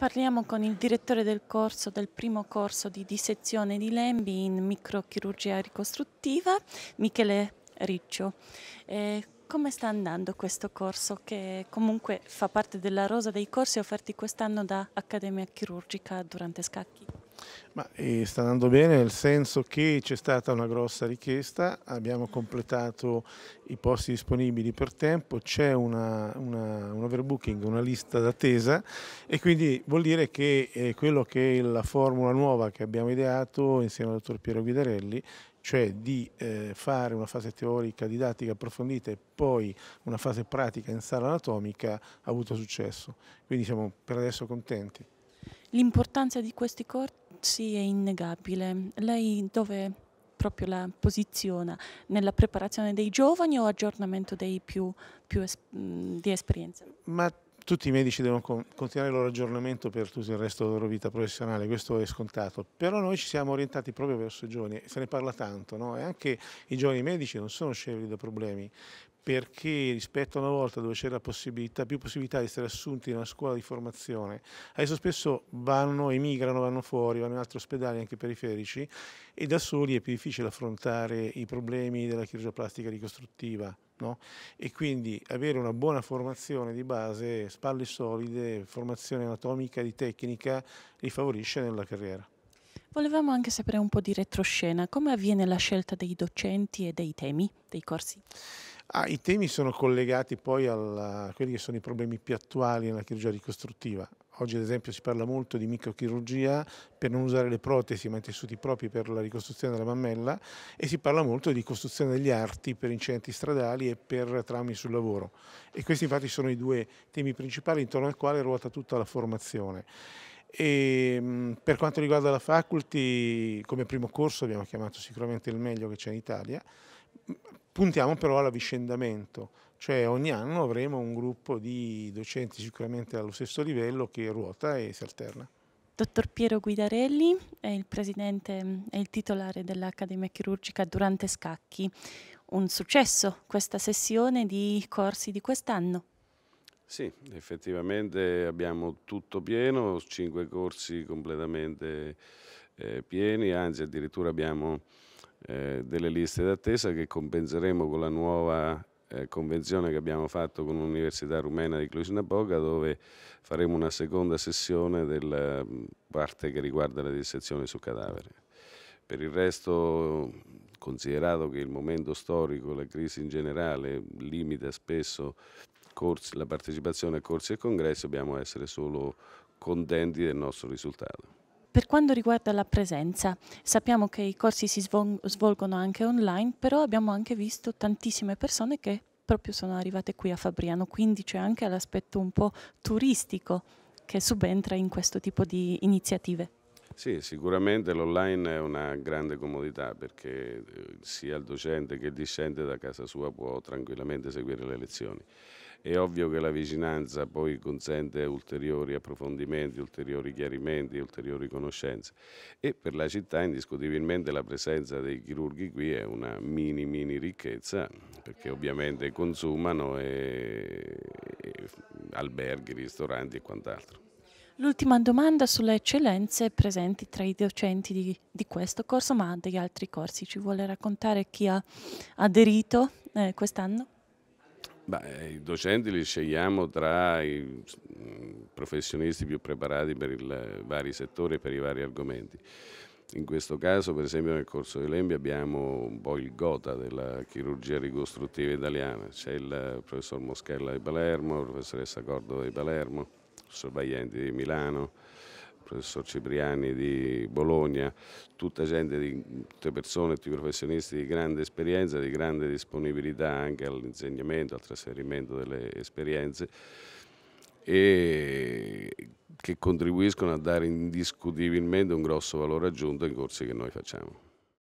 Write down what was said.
Parliamo con il direttore del corso, del primo corso di dissezione di lembi in microchirurgia ricostruttiva, Michele Riccio. Eh, come sta andando questo corso che comunque fa parte della rosa dei corsi offerti quest'anno da Accademia Chirurgica durante Scacchi? Ma, eh, sta andando bene nel senso che c'è stata una grossa richiesta, abbiamo completato i posti disponibili per tempo, c'è una, una, un overbooking, una lista d'attesa e quindi vuol dire che eh, quello che è la formula nuova che abbiamo ideato insieme al dottor Piero Guidarelli cioè di eh, fare una fase teorica, didattica approfondita e poi una fase pratica in sala anatomica ha avuto successo. Quindi siamo per adesso contenti. L'importanza di questi corti? Sì, è innegabile. Lei dove proprio la posiziona? Nella preparazione dei giovani o aggiornamento dei più, più es di esperienza? Ma tutti i medici devono continuare il loro aggiornamento per tutto il resto della loro vita professionale, questo è scontato, però noi ci siamo orientati proprio verso i giovani, se ne parla tanto, no? e anche i giovani medici non sono scevri da problemi, perché rispetto a una volta dove c'era possibilità, più possibilità di essere assunti in una scuola di formazione, adesso spesso vanno, emigrano, vanno fuori, vanno in altri ospedali anche periferici e da soli è più difficile affrontare i problemi della chirurgia plastica ricostruttiva. No? E quindi avere una buona formazione di base, spalle solide, formazione anatomica, di tecnica, li favorisce nella carriera. Volevamo anche sapere un po' di retroscena, come avviene la scelta dei docenti e dei temi dei corsi? Ah, I temi sono collegati poi a quelli che sono i problemi più attuali nella chirurgia ricostruttiva. Oggi ad esempio si parla molto di microchirurgia per non usare le protesi ma i tessuti propri per la ricostruzione della mammella e si parla molto di costruzione degli arti per incidenti stradali e per traumi sul lavoro. E questi infatti sono i due temi principali intorno al quale ruota tutta la formazione. E ehm, per quanto riguarda la faculty, come primo corso abbiamo chiamato sicuramente il meglio che c'è in Italia, Puntiamo però all'avvicendamento, cioè ogni anno avremo un gruppo di docenti sicuramente allo stesso livello che ruota e si alterna. Dottor Piero Guidarelli è il presidente e il titolare dell'Accademia Chirurgica Durante Scacchi. Un successo questa sessione di corsi di quest'anno? Sì, effettivamente abbiamo tutto pieno, cinque corsi completamente eh, pieni, anzi addirittura abbiamo eh, delle liste d'attesa che compenseremo con la nuova eh, convenzione che abbiamo fatto con l'Università Rumena di Cluj-Napoca dove faremo una seconda sessione della mm, parte che riguarda le dissezioni su cadavere. Per il resto, considerato che il momento storico, la crisi in generale, limita spesso corsi, la partecipazione a corsi e congressi, dobbiamo essere solo contenti del nostro risultato. Per quanto riguarda la presenza, sappiamo che i corsi si svolgono anche online, però abbiamo anche visto tantissime persone che proprio sono arrivate qui a Fabriano, quindi c'è anche l'aspetto un po' turistico che subentra in questo tipo di iniziative. Sì, sicuramente l'online è una grande comodità perché eh, sia il docente che il discente da casa sua può tranquillamente seguire le lezioni. È ovvio che la vicinanza poi consente ulteriori approfondimenti, ulteriori chiarimenti, ulteriori conoscenze e per la città indiscutibilmente la presenza dei chirurghi qui è una mini mini ricchezza perché ovviamente consumano e... E alberghi, ristoranti e quant'altro. L'ultima domanda sulle eccellenze presenti tra i docenti di, di, questo corso, ma anche di altri corsi. Ci vuole raccontare chi ha aderito eh, quest'anno? Beh, I docenti li scegliamo tra i mm, professionisti più preparati per i vari settori e per i vari argomenti. In questo caso, per esempio, nel corso di Lembi abbiamo un po' il gota della chirurgia ricostruttiva italiana. C'è il professor Moschella di Palermo, la professoressa Cordova di Palermo, il professor Baglienti di Milano, professor Cipriani di Bologna, tutta gente, di, tutte persone, tutti professionisti di grande esperienza, di grande disponibilità anche all'insegnamento, al trasferimento delle esperienze e che contribuiscono a dare indiscutibilmente un grosso valore aggiunto ai corsi che noi facciamo.